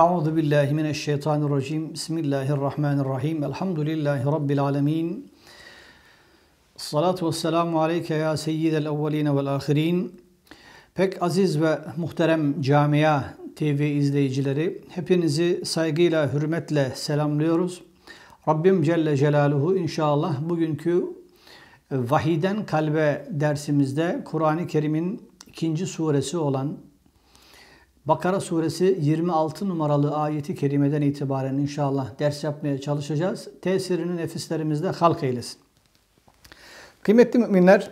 Euzu billahi mineşşeytanirracim. Bismillahirrahmanirrahim. Elhamdülillahi rabbil alamin. Salatu vesselamu aleyke ya seyyidel evvelin ve'l ahirin. Pek aziz ve muhterem camia TV izleyicileri, hepinizi saygıyla, hürmetle selamlıyoruz. Rabbim Celle Celaluhu inşallah bugünkü Vahiden Kalbe dersimizde Kur'an-ı Kerim'in ikinci suresi olan Bakara suresi 26 numaralı ayeti kerimeden itibaren inşallah ders yapmaya çalışacağız. Tesirini nefislerimizde halk eylesin. Kıymetli müminler,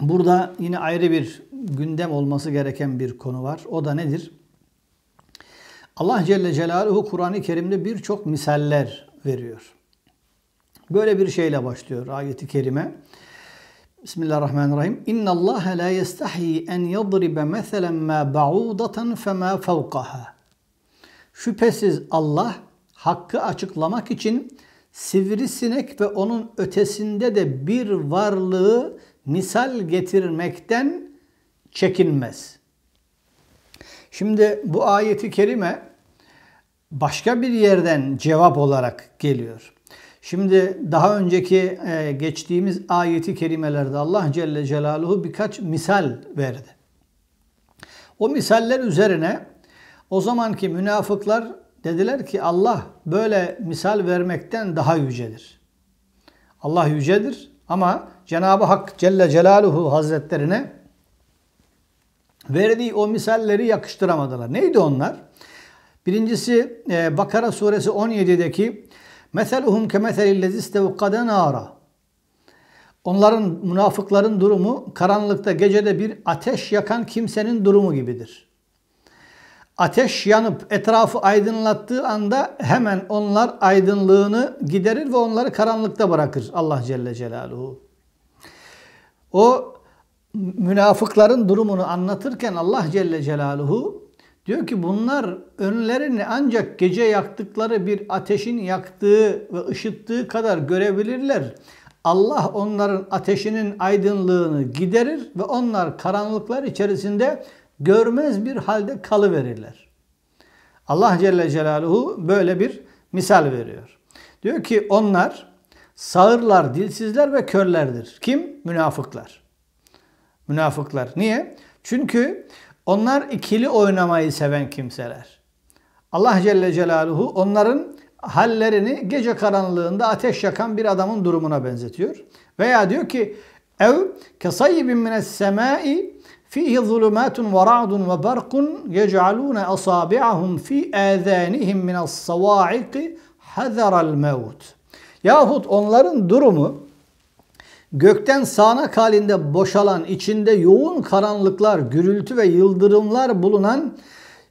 burada yine ayrı bir gündem olması gereken bir konu var. O da nedir? Allah Celle Celaluhu Kur'an-ı Kerim'de birçok misaller veriyor. Böyle bir şeyle başlıyor ayeti kerime. Bismillahirrahmanirrahim. İnna Allah la yestahi en yadribe meselen ma ba'udatan fema fawqaha. Şüphesiz Allah hakkı açıklamak için sivrisinek ve onun ötesinde de bir varlığı misal getirmekten çekinmez. Şimdi bu ayeti kerime başka bir yerden cevap olarak geliyor. Şimdi daha önceki e, geçtiğimiz ayeti kerimelerde Allah Celle Celaluhu birkaç misal verdi. O misaller üzerine o zamanki münafıklar dediler ki Allah böyle misal vermekten daha yücedir. Allah yücedir ama Cenab-ı Hak Celle Celaluhu Hazretlerine verdiği o misalleri yakıştıramadılar. Neydi onlar? Birincisi e, Bakara suresi 17'deki Meseluhum kemeselillezi istevkade nara. Onların münafıkların durumu karanlıkta gecede bir ateş yakan kimsenin durumu gibidir. Ateş yanıp etrafı aydınlattığı anda hemen onlar aydınlığını giderir ve onları karanlıkta bırakır Allah Celle Celaluhu. O münafıkların durumunu anlatırken Allah Celle Celaluhu Diyor ki bunlar önlerini ancak gece yaktıkları bir ateşin yaktığı ve ışıttığı kadar görebilirler. Allah onların ateşinin aydınlığını giderir ve onlar karanlıklar içerisinde görmez bir halde kalıverirler. Allah Celle Celaluhu böyle bir misal veriyor. Diyor ki onlar sağırlar, dilsizler ve körlerdir. Kim? Münafıklar. Münafıklar. Niye? Çünkü onlar ikili oynamayı seven kimseler. Allah Celle Celaluhu onların hallerini gece karanlığında ateş yakan bir adamın durumuna benzetiyor. Veya diyor ki ev kesayyibin mines semai fihi zulumatun ve ra'dun ve barkun yec'alune asabi'ahum fi azanihim minas hazar al-maut." Yahut onların durumu Gökten sağanak halinde boşalan, içinde yoğun karanlıklar, gürültü ve yıldırımlar bulunan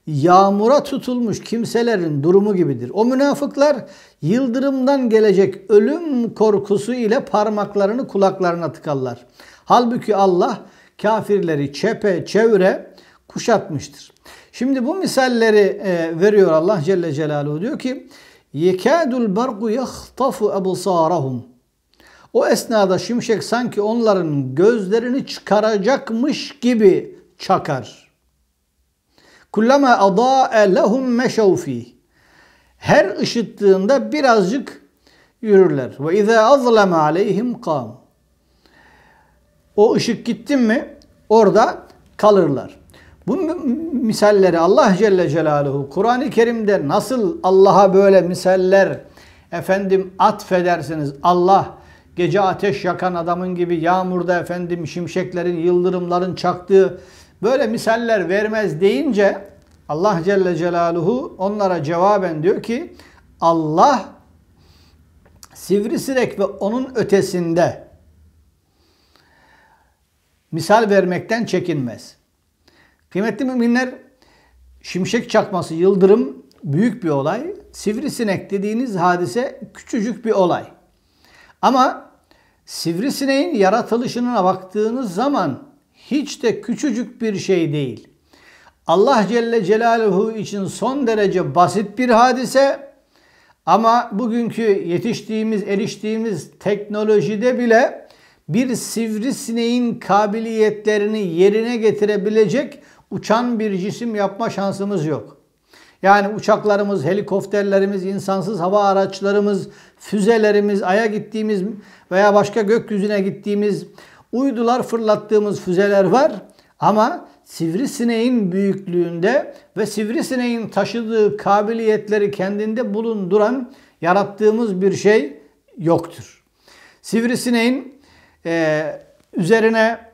yağmura tutulmuş kimselerin durumu gibidir. O münafıklar yıldırımdan gelecek ölüm korkusu ile parmaklarını kulaklarına tıkarlar. Halbuki Allah kafirleri çepe çevre kuşatmıştır. Şimdi bu misalleri e, veriyor Allah Celle Celaluhu diyor ki يَكَادُ الْبَرْقُ يَخْطَفُ أَبْصَارَهُمْ o esnada şimşek sanki onların gözlerini çıkaracakmış gibi çakar. Kullama adâe lehum meşev Her ışıttığında birazcık yürürler. Ve izâ azlame aleyhim kâm. O ışık gittin mi orada kalırlar. Bu misalleri Allah Celle Celaluhu Kur'an-ı Kerim'de nasıl Allah'a böyle misaller efendim atfedersiniz Allah gece ateş yakan adamın gibi yağmurda efendim şimşeklerin, yıldırımların çaktığı böyle misaller vermez deyince Allah Celle Celaluhu onlara cevaben diyor ki Allah sivrisirek ve onun ötesinde misal vermekten çekinmez. Kıymetli müminler şimşek çakması, yıldırım büyük bir olay. Sivrisinek dediğiniz hadise küçücük bir olay. Ama Sivrisineğin yaratılışına baktığınız zaman hiç de küçücük bir şey değil. Allah Celle Celaluhu için son derece basit bir hadise ama bugünkü yetiştiğimiz, eriştiğimiz teknolojide bile bir sivrisineğin kabiliyetlerini yerine getirebilecek uçan bir cisim yapma şansımız yok. Yani uçaklarımız, helikopterlerimiz, insansız hava araçlarımız, füzelerimiz, aya gittiğimiz veya başka gökyüzüne gittiğimiz uydular fırlattığımız füzeler var. Ama sivrisineğin büyüklüğünde ve sivrisineğin taşıdığı kabiliyetleri kendinde bulunduran yarattığımız bir şey yoktur. Sivrisineğin e, üzerine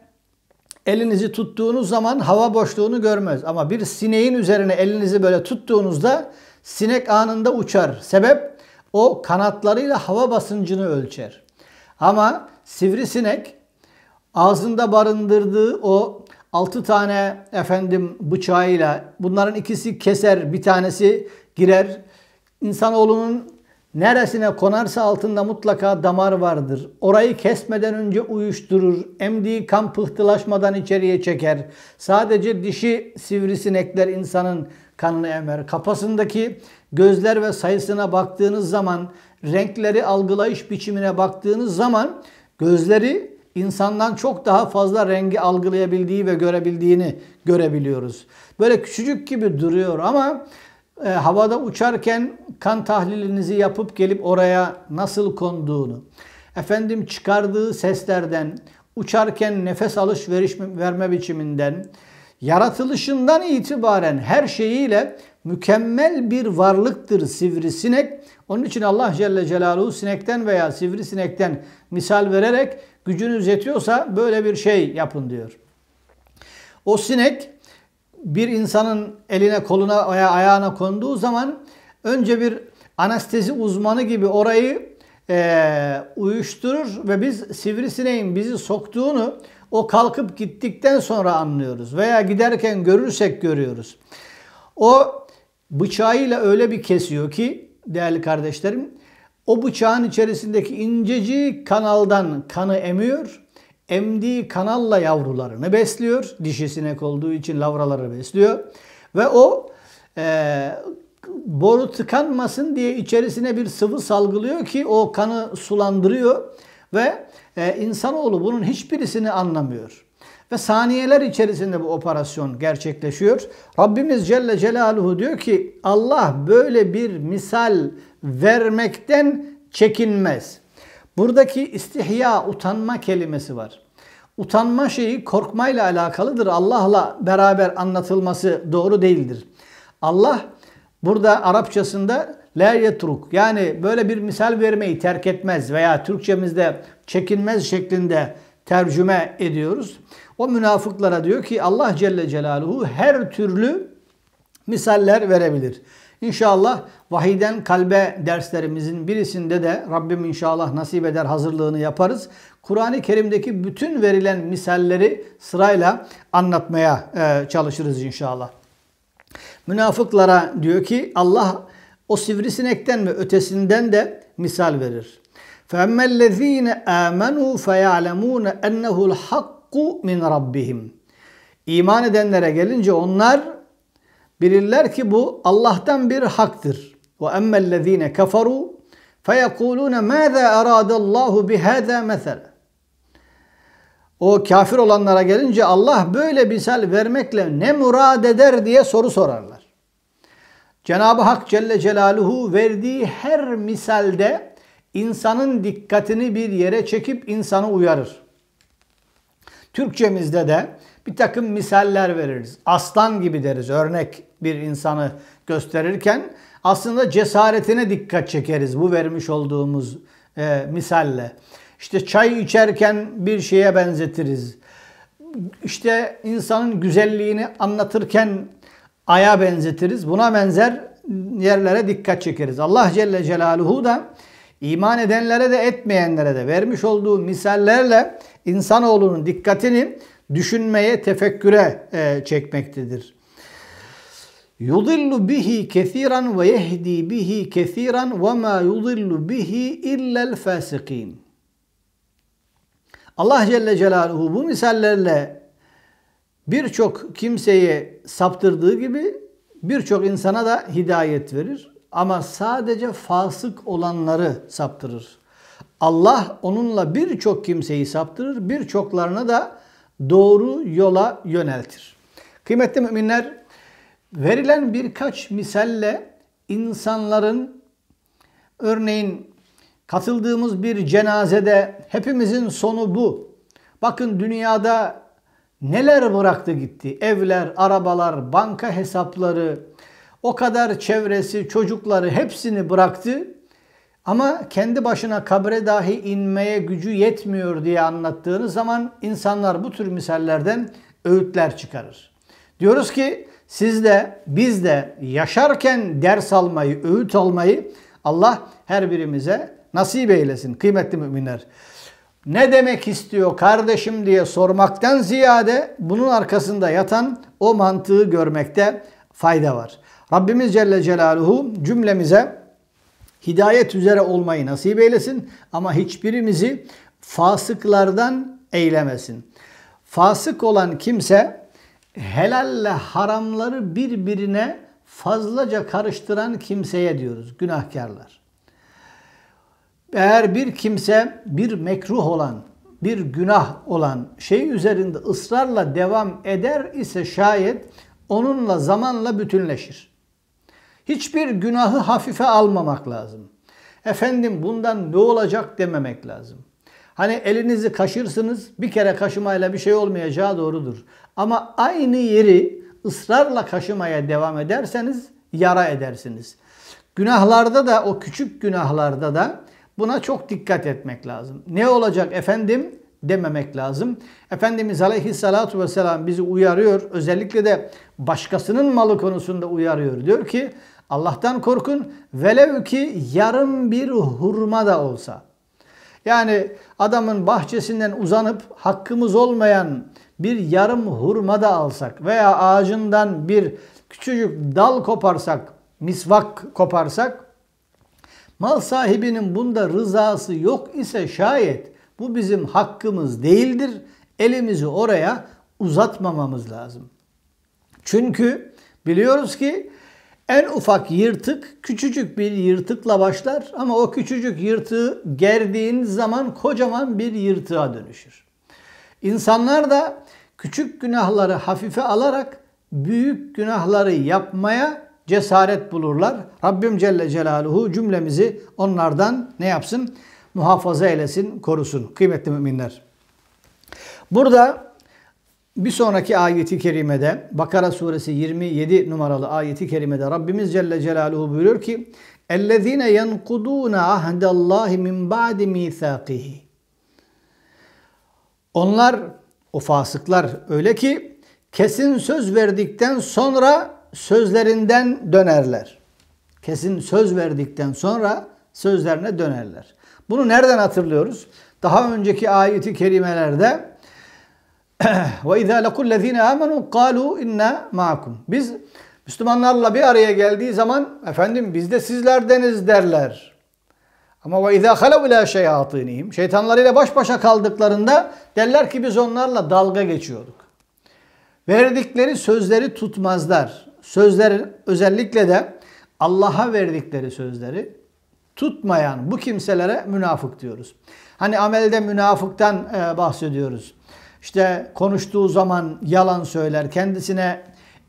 Elinizi tuttuğunuz zaman hava boşluğunu görmez. Ama bir sineğin üzerine elinizi böyle tuttuğunuzda sinek anında uçar. Sebep o kanatlarıyla hava basıncını ölçer. Ama sivrisinek ağzında barındırdığı o 6 tane efendim bıçağıyla bunların ikisi keser bir tanesi girer. İnsanoğlunun Neresine konarsa altında mutlaka damar vardır. Orayı kesmeden önce uyuşturur. Emdiği kan pıhtılaşmadan içeriye çeker. Sadece dişi sivrisinekler insanın kanını emer. Kafasındaki gözler ve sayısına baktığınız zaman, renkleri algılayış biçimine baktığınız zaman gözleri insandan çok daha fazla rengi algılayabildiği ve görebildiğini görebiliyoruz. Böyle küçücük gibi duruyor ama e, havada uçarken kan tahlilinizi yapıp gelip oraya nasıl konduğunu, efendim çıkardığı seslerden, uçarken nefes alışveriş verme biçiminden, yaratılışından itibaren her şeyiyle mükemmel bir varlıktır sivrisinek. Onun için Allah Celle Celaluhu sinekten veya sivrisinekten misal vererek gücünüz yetiyorsa böyle bir şey yapın diyor. O sinek bir insanın eline, koluna veya ayağına konduğu zaman önce bir anestezi uzmanı gibi orayı e, uyuşturur ve biz sivrisineğin bizi soktuğunu o kalkıp gittikten sonra anlıyoruz veya giderken görürsek görüyoruz. O bıçağıyla öyle bir kesiyor ki değerli kardeşlerim o bıçağın içerisindeki incecik kanaldan kanı emiyor emdiği kanalla yavrularını besliyor. Dişi sinek olduğu için lavraları besliyor. Ve o e, boru tıkanmasın diye içerisine bir sıvı salgılıyor ki o kanı sulandırıyor. Ve e, insanoğlu bunun hiçbirisini anlamıyor. Ve saniyeler içerisinde bu operasyon gerçekleşiyor. Rabbimiz Celle Celaluhu diyor ki Allah böyle bir misal vermekten çekinmez. Buradaki istihya, utanma kelimesi var. Utanma şeyi korkmayla alakalıdır. Allah'la beraber anlatılması doğru değildir. Allah burada Arapçasında la yetruk yani böyle bir misal vermeyi terk etmez veya Türkçemizde çekinmez şeklinde tercüme ediyoruz. O münafıklara diyor ki Allah Celle Celaluhu her türlü misaller verebilir. İnşallah vahiden kalbe derslerimizin birisinde de Rabbim inşallah nasip eder hazırlığını yaparız. Kur'an-ı Kerim'deki bütün verilen misalleri sırayla anlatmaya e, çalışırız inşallah. Münafıklara diyor ki Allah o sivrisinekten ve ötesinden de misal verir. فَاَمَّا الَّذ۪ينَ آمَنُوا فَيَعْلَمُونَ اَنَّهُ الْحَقُّ min rabbihim. İman edenlere gelince onlar Bilirler ki bu Allah'tan bir haktır. Ve emmellezine keferu feyekulune mâzâ eradallâhu bihâzâ mesele. O kafir olanlara gelince Allah böyle misal vermekle ne murad eder diye soru sorarlar. Cenab-ı Hak Celle Celaluhu verdiği her misalde insanın dikkatini bir yere çekip insanı uyarır. Türkçemizde de bir takım misaller veririz. Aslan gibi deriz örnek bir insanı gösterirken aslında cesaretine dikkat çekeriz bu vermiş olduğumuz e, misalle. İşte çay içerken bir şeye benzetiriz. İşte insanın güzelliğini anlatırken aya benzetiriz. Buna benzer yerlere dikkat çekeriz. Allah Celle Celaluhu da iman edenlere de etmeyenlere de vermiş olduğu misallerle insanoğlunun dikkatini düşünmeye, tefekküre e, çekmektedir yudillu bihi kesiran ve yehdi bihi kesiran ve ma yudillu bihi illel fasikin. Allah Celle Celaluhu bu misallerle birçok kimseye saptırdığı gibi birçok insana da hidayet verir. Ama sadece fasık olanları saptırır. Allah onunla birçok kimseyi saptırır, birçoklarını da doğru yola yöneltir. Kıymetli müminler, Verilen birkaç misalle insanların örneğin katıldığımız bir cenazede hepimizin sonu bu. Bakın dünyada neler bıraktı gitti. Evler, arabalar, banka hesapları, o kadar çevresi, çocukları hepsini bıraktı. Ama kendi başına kabre dahi inmeye gücü yetmiyor diye anlattığınız zaman insanlar bu tür misallerden öğütler çıkarır. Diyoruz ki siz de biz de yaşarken ders almayı, öğüt almayı Allah her birimize nasip eylesin kıymetli müminler. Ne demek istiyor kardeşim diye sormaktan ziyade bunun arkasında yatan o mantığı görmekte fayda var. Rabbimiz Celle Celaluhu cümlemize hidayet üzere olmayı nasip eylesin ama hiçbirimizi fasıklardan eylemesin. Fasık olan kimse helalle haramları birbirine fazlaca karıştıran kimseye diyoruz günahkarlar. Eğer bir kimse bir mekruh olan, bir günah olan şey üzerinde ısrarla devam eder ise şayet onunla zamanla bütünleşir. Hiçbir günahı hafife almamak lazım. Efendim bundan ne olacak dememek lazım. Hani elinizi kaşırsınız bir kere kaşımayla bir şey olmayacağı doğrudur. Ama aynı yeri ısrarla kaşımaya devam ederseniz yara edersiniz. Günahlarda da o küçük günahlarda da buna çok dikkat etmek lazım. Ne olacak efendim dememek lazım. Efendimiz Aleyhisselatü Vesselam bizi uyarıyor. Özellikle de başkasının malı konusunda uyarıyor. Diyor ki Allah'tan korkun velev ki yarım bir hurma da olsa. Yani adamın bahçesinden uzanıp hakkımız olmayan bir yarım hurma da alsak veya ağacından bir küçücük dal koparsak, misvak koparsak mal sahibinin bunda rızası yok ise şayet bu bizim hakkımız değildir. Elimizi oraya uzatmamamız lazım. Çünkü biliyoruz ki en ufak yırtık küçücük bir yırtıkla başlar ama o küçücük yırtığı gerdiğiniz zaman kocaman bir yırtığa dönüşür. İnsanlar da küçük günahları hafife alarak büyük günahları yapmaya cesaret bulurlar. Rabbim Celle Celaluhu cümlemizi onlardan ne yapsın? Muhafaza eylesin, korusun. Kıymetli müminler. Burada bir sonraki ayeti kerimede Bakara suresi 27 numaralı ayeti kerimede Rabbimiz Celle Celaluhu buyuruyor ki اَلَّذ۪ينَ يَنْقُدُونَ عَهْدَ اللّٰهِ مِنْ بَعْدِ مِيثَاقِهِ Onlar, o fasıklar öyle ki kesin söz verdikten sonra sözlerinden dönerler. Kesin söz verdikten sonra sözlerine dönerler. Bunu nereden hatırlıyoruz? Daha önceki ayeti kerimelerde Ve izâ lekullezîne âmenû kâlû inna ma'akum. Biz Müslümanlarla bir araya geldiği zaman efendim biz de sizlerdeniz derler. Ama ve izâ halev ilâ şeyatînihim. Şeytanlarıyla baş başa kaldıklarında derler ki biz onlarla dalga geçiyorduk. Verdikleri sözleri tutmazlar. Sözleri, özellikle de Allah'a verdikleri sözleri tutmayan bu kimselere münafık diyoruz. Hani amelde münafıktan e, bahsediyoruz. İşte konuştuğu zaman yalan söyler, kendisine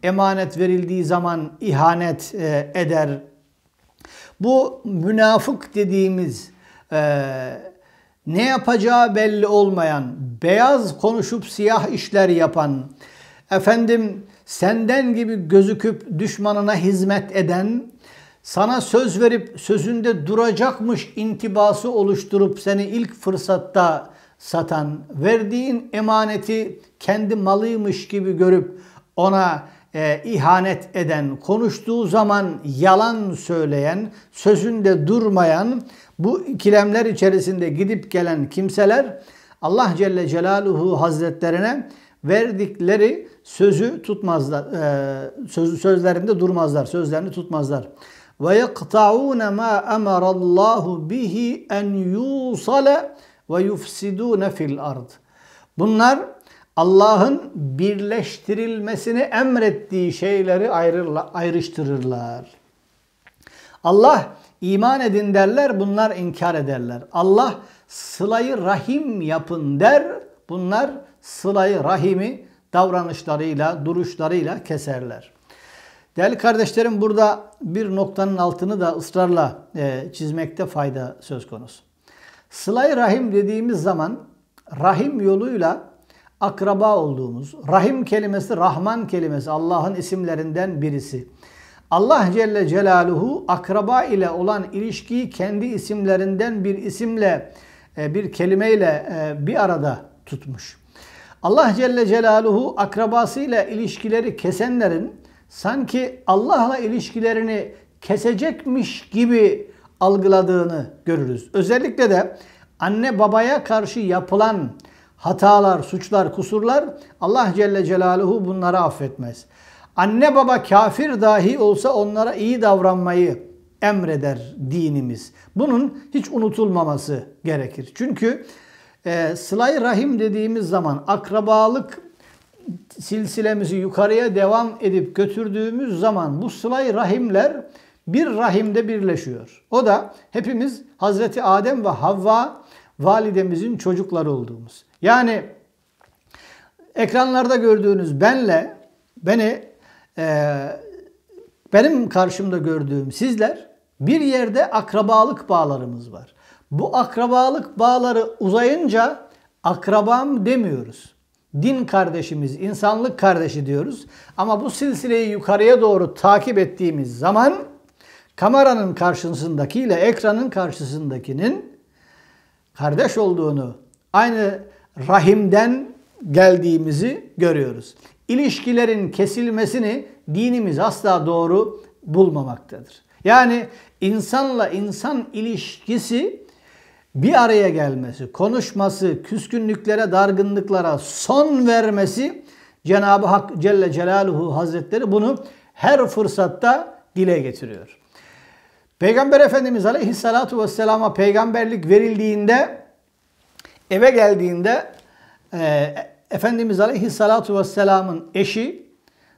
emanet verildiği zaman ihanet e, eder. Bu münafık dediğimiz e, ne yapacağı belli olmayan, beyaz konuşup siyah işler yapan, efendim senden gibi gözüküp düşmanına hizmet eden, sana söz verip sözünde duracakmış intibası oluşturup seni ilk fırsatta satan, verdiğin emaneti kendi malıymış gibi görüp ona e, ihanet eden, konuştuğu zaman yalan söyleyen, sözünde durmayan, bu ikilemler içerisinde gidip gelen kimseler Allah Celle Celaluhu Hazretlerine verdikleri sözü tutmazlar. E, söz, sözlerinde durmazlar, sözlerini tutmazlar. Ve yektaun ma Allahu bihi en yusale ve yufsidûne fil ard. Bunlar Allah'ın birleştirilmesini emrettiği şeyleri ayrırla, ayrıştırırlar. Allah iman edin derler, bunlar inkar ederler. Allah sılayı rahim yapın der, bunlar sılayı rahimi davranışlarıyla, duruşlarıyla keserler. Değerli kardeşlerim burada bir noktanın altını da ısrarla e, çizmekte fayda söz konusu. Sıla-i rahim dediğimiz zaman rahim yoluyla akraba olduğumuz, rahim kelimesi Rahman kelimesi Allah'ın isimlerinden birisi. Allah Celle Celaluhu akraba ile olan ilişkiyi kendi isimlerinden bir isimle, e, bir kelimeyle e, bir arada tutmuş. Allah Celle Celaluhu akrabasıyla ilişkileri kesenlerin sanki Allah'la ilişkilerini kesecekmiş gibi algıladığını görürüz. Özellikle de anne babaya karşı yapılan hatalar, suçlar, kusurlar Allah Celle Celaluhu bunları affetmez. Anne baba kafir dahi olsa onlara iyi davranmayı emreder dinimiz. Bunun hiç unutulmaması gerekir. Çünkü e, sılay rahim dediğimiz zaman akrabalık silsilemizi yukarıya devam edip götürdüğümüz zaman bu sılay rahimler bir rahimde birleşiyor. O da hepimiz Hazreti Adem ve Havva validemizin çocukları olduğumuz. Yani ekranlarda gördüğünüz benle beni e, benim karşımda gördüğüm sizler bir yerde akrabalık bağlarımız var. Bu akrabalık bağları uzayınca akrabam demiyoruz. Din kardeşimiz, insanlık kardeşi diyoruz. Ama bu silsileyi yukarıya doğru takip ettiğimiz zaman kameranın karşısındaki ile ekranın karşısındakinin kardeş olduğunu, aynı rahimden geldiğimizi görüyoruz. İlişkilerin kesilmesini dinimiz asla doğru bulmamaktadır. Yani insanla insan ilişkisi bir araya gelmesi, konuşması, küskünlüklere, dargınlıklara son vermesi Cenab-ı Hak Celle Celaluhu Hazretleri bunu her fırsatta dile getiriyor. Peygamber Efendimiz Aleyhisselatu Vesselam'a peygamberlik verildiğinde eve geldiğinde e, Efendimiz Aleyhisselatu Vesselam'ın eşi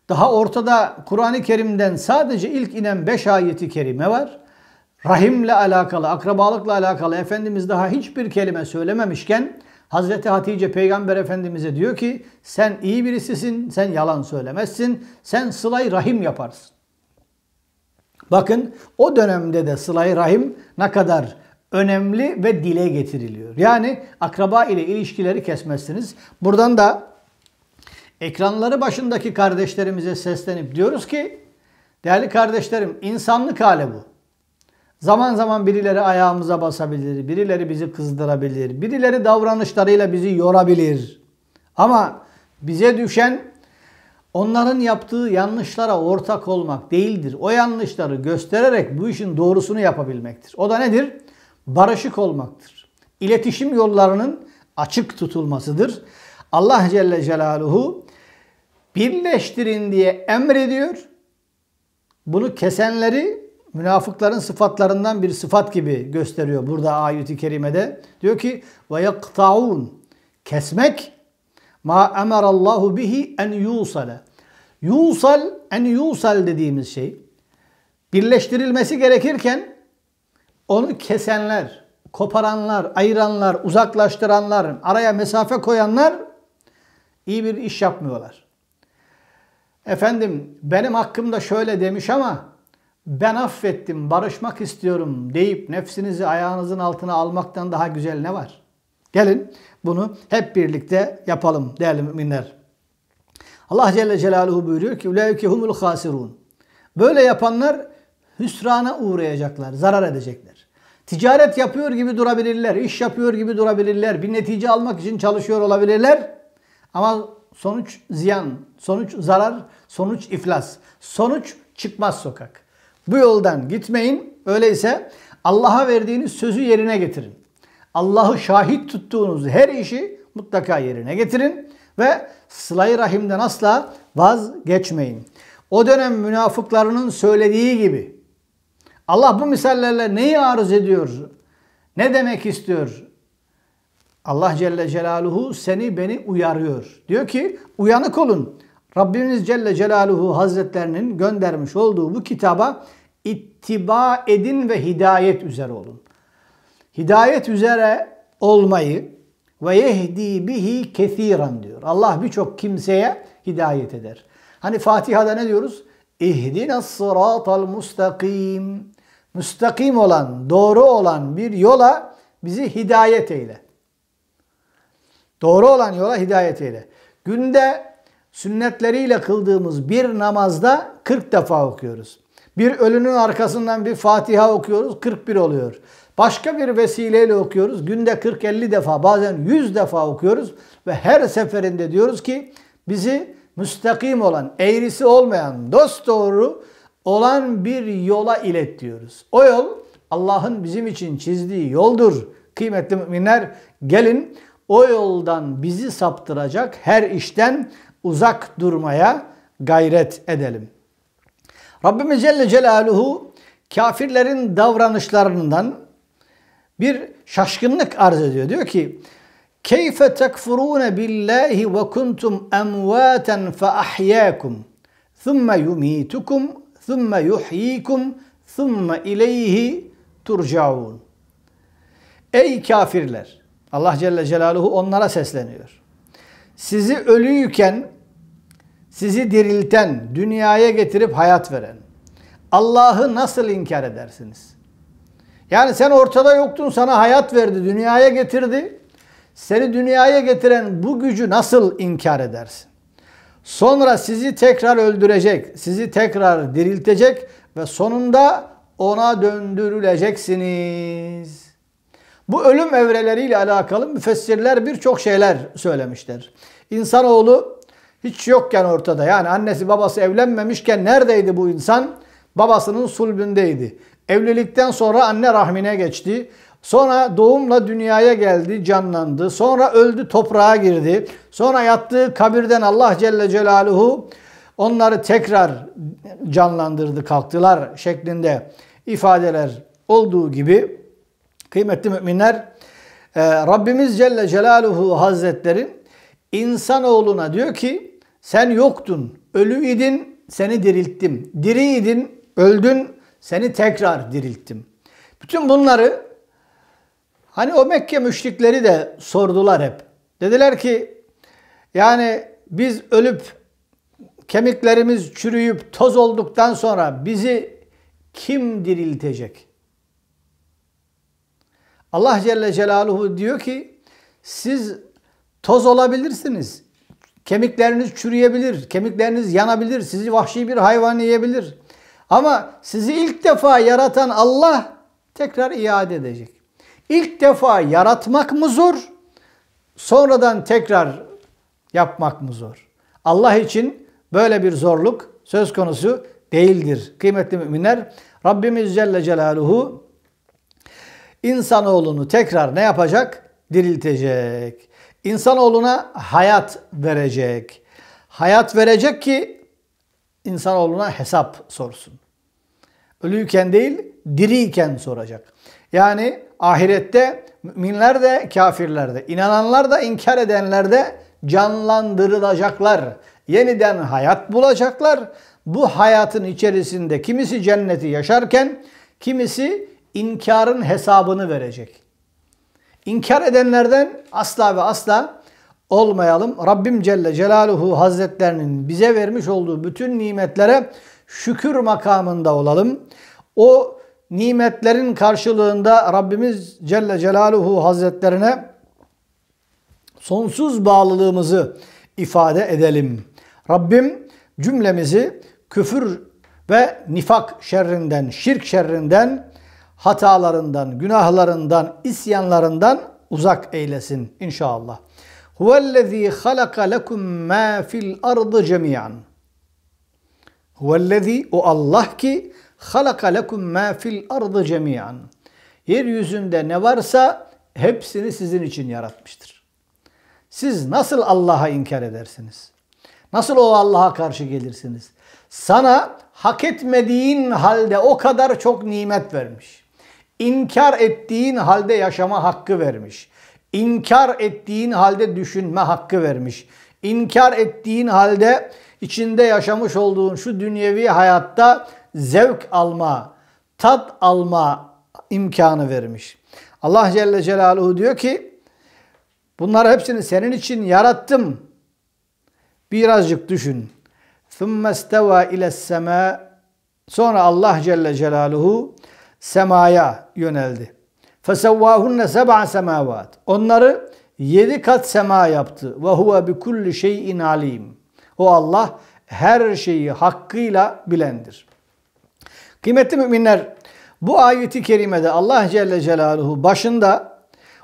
daha ortada Kur'an-ı Kerim'den sadece ilk inen 5 ayeti kerime var. Rahimle alakalı, akrabalıkla alakalı Efendimiz daha hiçbir kelime söylememişken Hazreti Hatice Peygamber Efendimiz'e diyor ki sen iyi birisisin, sen yalan söylemezsin, sen sılay rahim yaparsın. Bakın o dönemde de sıla-i rahim ne kadar önemli ve dile getiriliyor. Yani akraba ile ilişkileri kesmezsiniz. Buradan da ekranları başındaki kardeşlerimize seslenip diyoruz ki değerli kardeşlerim insanlık hali bu. Zaman zaman birileri ayağımıza basabilir, birileri bizi kızdırabilir, birileri davranışlarıyla bizi yorabilir. Ama bize düşen Onların yaptığı yanlışlara ortak olmak değildir. O yanlışları göstererek bu işin doğrusunu yapabilmektir. O da nedir? Barışık olmaktır. İletişim yollarının açık tutulmasıdır. Allah Celle Celaluhu birleştirin diye emrediyor. Bunu kesenleri münafıkların sıfatlarından bir sıfat gibi gösteriyor burada ayeti kerimede. Diyor ki ve yaktaun kesmek ma emarallahu bihi en yusale. Yusal en yusal dediğimiz şey birleştirilmesi gerekirken onu kesenler, koparanlar, ayıranlar, uzaklaştıranlar, araya mesafe koyanlar iyi bir iş yapmıyorlar. Efendim benim hakkımda şöyle demiş ama ben affettim, barışmak istiyorum deyip nefsinizi ayağınızın altına almaktan daha güzel ne var? Gelin bunu hep birlikte yapalım değerli müminler. Allah Celle Celaluhu buyuruyor ki ulaike humul hasirun. Böyle yapanlar hüsrana uğrayacaklar, zarar edecekler. Ticaret yapıyor gibi durabilirler, iş yapıyor gibi durabilirler, bir netice almak için çalışıyor olabilirler. Ama sonuç ziyan, sonuç zarar, sonuç iflas, sonuç çıkmaz sokak. Bu yoldan gitmeyin. Öyleyse Allah'a verdiğiniz sözü yerine getirin. Allah'ı şahit tuttuğunuz her işi mutlaka yerine getirin. Ve sılay rahimden asla vazgeçmeyin. O dönem münafıklarının söylediği gibi Allah bu misallerle neyi arz ediyor? Ne demek istiyor? Allah Celle Celaluhu seni beni uyarıyor. Diyor ki uyanık olun. Rabbimiz Celle Celaluhu Hazretlerinin göndermiş olduğu bu kitaba ittiba edin ve hidayet üzere olun. Hidayet üzere olmayı ve yehdi bihi kethiren diyor. Allah birçok kimseye hidayet eder. Hani Fatiha'da ne diyoruz? İhdine sıratal mustakim. Müstakim olan, doğru olan bir yola bizi hidayet eyle. Doğru olan yola hidayet eyle. Günde sünnetleriyle kıldığımız bir namazda 40 defa okuyoruz. Bir ölünün arkasından bir Fatiha okuyoruz 41 oluyor. Başka bir vesileyle okuyoruz. Günde 40-50 defa bazen 100 defa okuyoruz ve her seferinde diyoruz ki bizi müstakim olan, eğrisi olmayan, dost doğru olan bir yola ilet diyoruz. O yol Allah'ın bizim için çizdiği yoldur. Kıymetli müminler gelin o yoldan bizi saptıracak her işten uzak durmaya gayret edelim. Rabbimiz Celle Celaluhu kafirlerin davranışlarından bir şaşkınlık arz ediyor. Diyor ki Keyfe tekfurune billahi ve kuntum amwatan fa ahyakum thumma yumitukum thumma yuhyikum thumma ileyhi turcaun. Ey kafirler! Allah Celle Celaluhu onlara sesleniyor. Sizi ölüyken sizi dirilten, dünyaya getirip hayat veren Allah'ı nasıl inkar edersiniz? Yani sen ortada yoktun sana hayat verdi, dünyaya getirdi. Seni dünyaya getiren bu gücü nasıl inkar edersin? Sonra sizi tekrar öldürecek, sizi tekrar diriltecek ve sonunda ona döndürüleceksiniz. Bu ölüm evreleriyle alakalı müfessirler birçok şeyler söylemişler. İnsanoğlu hiç yokken ortada yani annesi babası evlenmemişken neredeydi bu insan? Babasının sulbündeydi. Evlilikten sonra anne rahmine geçti. Sonra doğumla dünyaya geldi, canlandı. Sonra öldü, toprağa girdi. Sonra yattığı kabirden Allah Celle Celaluhu onları tekrar canlandırdı, kalktılar şeklinde ifadeler olduğu gibi kıymetli müminler e, Rabbimiz Celle Celaluhu Hazretleri insanoğluna diyor ki sen yoktun, ölü idin, seni dirilttim. diriydin, öldün, seni tekrar dirilttim. Bütün bunları hani o Mekke müşrikleri de sordular hep. Dediler ki yani biz ölüp kemiklerimiz çürüyüp toz olduktan sonra bizi kim diriltecek? Allah Celle Celaluhu diyor ki siz toz olabilirsiniz. Kemikleriniz çürüyebilir, kemikleriniz yanabilir, sizi vahşi bir hayvan yiyebilir. Ama sizi ilk defa yaratan Allah tekrar iade edecek. İlk defa yaratmak mı zor? Sonradan tekrar yapmak mı zor? Allah için böyle bir zorluk söz konusu değildir. Kıymetli müminler, Rabbimiz Celle Celaluhu insanoğlunu tekrar ne yapacak? Diriltecek. İnsanoğluna hayat verecek. Hayat verecek ki insanoğluna hesap sorsun. Ölüyken değil, diriyken soracak. Yani ahirette müminler de kafirler de, inananlar da inkar edenler de canlandırılacaklar. Yeniden hayat bulacaklar. Bu hayatın içerisinde kimisi cenneti yaşarken kimisi inkarın hesabını verecek. İnkar edenlerden asla ve asla olmayalım. Rabbim Celle Celaluhu Hazretlerinin bize vermiş olduğu bütün nimetlere şükür makamında olalım. O nimetlerin karşılığında Rabbimiz Celle Celaluhu Hazretlerine sonsuz bağlılığımızı ifade edelim. Rabbim cümlemizi küfür ve nifak şerrinden, şirk şerrinden, hatalarından, günahlarından, isyanlarından uzak eylesin inşallah. Huvellezî halaka lekum mâ fil ardı cemiyan. Huvellezî o Allah ki halaka lekum mâ fil ardı cemiyan. Yeryüzünde ne varsa hepsini sizin için yaratmıştır. Siz nasıl Allah'a inkar edersiniz? Nasıl o Allah'a karşı gelirsiniz? Sana hak etmediğin halde o kadar çok nimet vermiş. İnkar ettiğin halde yaşama hakkı vermiş. İnkar ettiğin halde düşünme hakkı vermiş. İnkar ettiğin halde içinde yaşamış olduğun şu dünyevi hayatta zevk alma, tat alma imkanı vermiş. Allah Celle Celaluhu diyor ki bunları hepsini senin için yarattım. Birazcık düşün. ثُمَّ اسْتَوَى اِلَى السَّمَاءِ Sonra Allah Celle Celaluhu semaya yöneldi. Fesevvâhunne seb'a semâvât. Onları yedi kat sema yaptı. Ve huve bi kulli şeyin alim. O Allah her şeyi hakkıyla bilendir. Kıymetli müminler, bu ayeti kerimede Allah Celle Celaluhu başında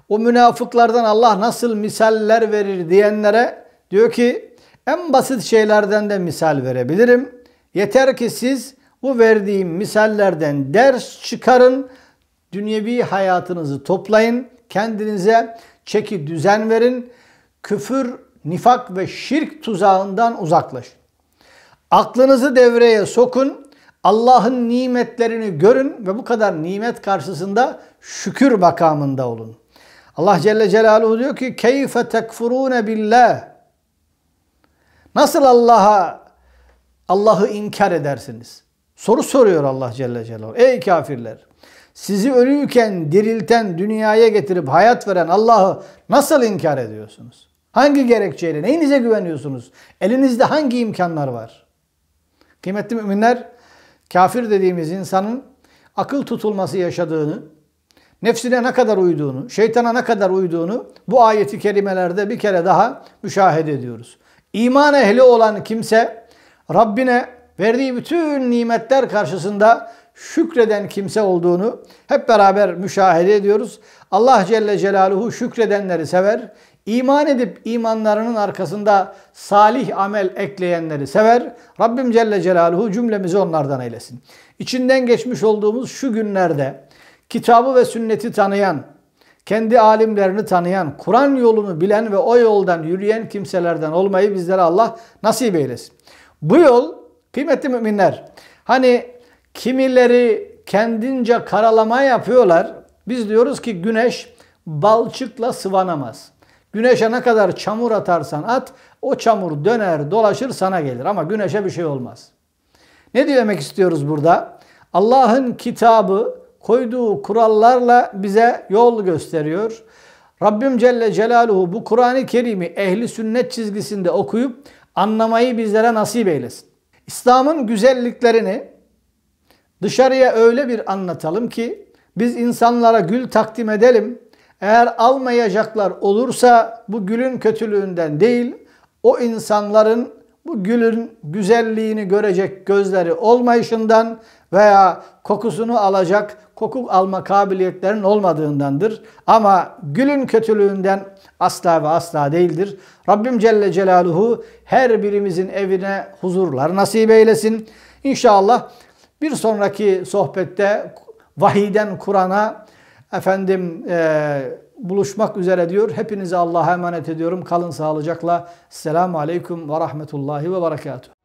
o münafıklardan Allah nasıl misaller verir diyenlere diyor ki en basit şeylerden de misal verebilirim. Yeter ki siz bu verdiğim misallerden ders çıkarın Dünyevi hayatınızı toplayın. Kendinize çeki düzen verin. Küfür, nifak ve şirk tuzağından uzaklaşın. Aklınızı devreye sokun. Allah'ın nimetlerini görün ve bu kadar nimet karşısında şükür makamında olun. Allah Celle Celaluhu diyor ki keyfe tekfurune billah. Nasıl Allah'a Allah'ı inkar edersiniz? Soru soruyor Allah Celle Celaluhu. Ey kafirler! sizi ölüyken dirilten, dünyaya getirip hayat veren Allah'ı nasıl inkar ediyorsunuz? Hangi gerekçeyle, neyinize güveniyorsunuz? Elinizde hangi imkanlar var? Kıymetli müminler, kafir dediğimiz insanın akıl tutulması yaşadığını, nefsine ne kadar uyduğunu, şeytana ne kadar uyduğunu bu ayeti kerimelerde bir kere daha müşahede ediyoruz. İman ehli olan kimse Rabbine verdiği bütün nimetler karşısında şükreden kimse olduğunu hep beraber müşahede ediyoruz. Allah Celle Celaluhu şükredenleri sever. İman edip imanlarının arkasında salih amel ekleyenleri sever. Rabbim Celle Celaluhu cümlemizi onlardan eylesin. İçinden geçmiş olduğumuz şu günlerde kitabı ve sünneti tanıyan, kendi alimlerini tanıyan, Kur'an yolunu bilen ve o yoldan yürüyen kimselerden olmayı bizlere Allah nasip eylesin. Bu yol kıymetli müminler hani Kimileri kendince karalama yapıyorlar. Biz diyoruz ki güneş balçıkla sıvanamaz. Güneşe ne kadar çamur atarsan at, o çamur döner dolaşır sana gelir ama güneşe bir şey olmaz. Ne demek istiyoruz burada? Allah'ın kitabı koyduğu kurallarla bize yol gösteriyor. Rabbim Celle Celaluhu bu Kur'an-ı Kerim'i ehli sünnet çizgisinde okuyup anlamayı bizlere nasip eylesin. İslam'ın güzelliklerini Dışarıya öyle bir anlatalım ki biz insanlara gül takdim edelim. Eğer almayacaklar olursa bu gülün kötülüğünden değil, o insanların bu gülün güzelliğini görecek gözleri olmayışından veya kokusunu alacak koku alma kabiliyetlerinin olmadığındandır. Ama gülün kötülüğünden asla ve asla değildir. Rabbim Celle Celaluhu her birimizin evine huzurlar nasip eylesin. İnşallah bir sonraki sohbette vahiden Kur'an'a efendim e, buluşmak üzere diyor. Hepinize Allah'a emanet ediyorum. Kalın sağlıcakla. Selamun Aleyküm ve Rahmetullahi ve Berekatuhu.